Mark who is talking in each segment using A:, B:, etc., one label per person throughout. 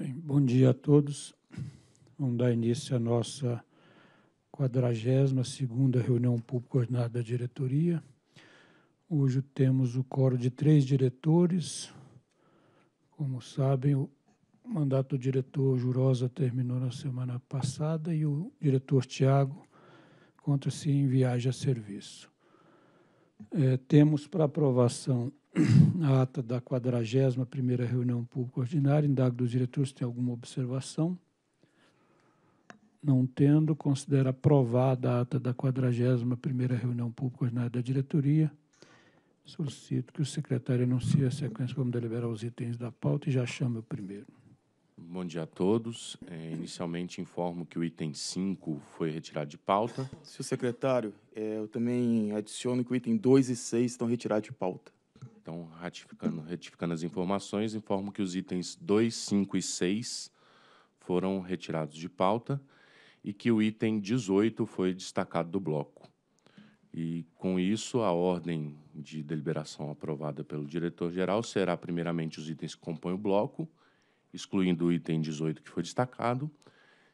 A: Bem, bom dia a todos. Vamos dar início à nossa 42ª reunião pública ordinária da diretoria. Hoje temos o coro de três diretores. Como sabem, o mandato do diretor Jurosa terminou na semana passada e o diretor Tiago encontra-se em viagem a serviço. É, temos para aprovação a ata da 41 primeira reunião pública ordinária, indago dos diretores se tem alguma observação. Não tendo, considera aprovada a ata da 41 primeira reunião pública ordinária da diretoria. Solicito que o secretário anuncie a sequência como deliberar os itens da pauta e já chame o primeiro.
B: Bom dia a todos. É, inicialmente informo que o item 5 foi retirado de pauta.
C: Senhor secretário, é, eu também adiciono que o item 2 e 6 estão retirados de pauta.
B: Então, ratificando, retificando as informações, informo que os itens 2, 5 e 6 foram retirados de pauta e que o item 18 foi destacado do bloco. E, com isso, a ordem de deliberação aprovada pelo diretor-geral será, primeiramente, os itens que compõem o bloco, excluindo o item 18 que foi destacado,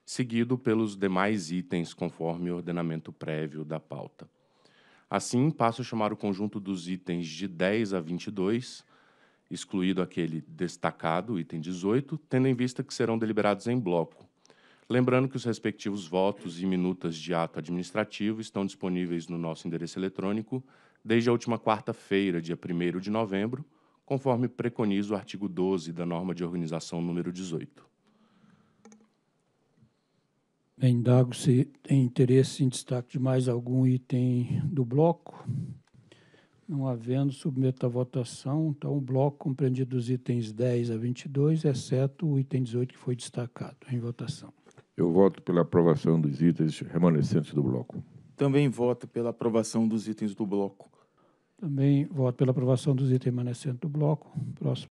B: seguido pelos demais itens conforme o ordenamento prévio da pauta. Assim, passo a chamar o conjunto dos itens de 10 a 22, excluído aquele destacado, item 18, tendo em vista que serão deliberados em bloco. Lembrando que os respectivos votos e minutas de ato administrativo estão disponíveis no nosso endereço eletrônico desde a última quarta-feira, dia 1 de novembro, conforme preconiza o artigo 12 da norma de organização número 18.
A: Indago se tem interesse em destaque de mais algum item do bloco. Não havendo, submeto à votação. Então, o bloco compreendido dos itens 10 a 22, exceto o item 18 que foi destacado em votação. Eu voto pela aprovação dos itens remanescentes do bloco.
C: Também voto pela aprovação dos itens do bloco.
A: Também voto pela aprovação dos itens remanescentes do bloco. Próximo.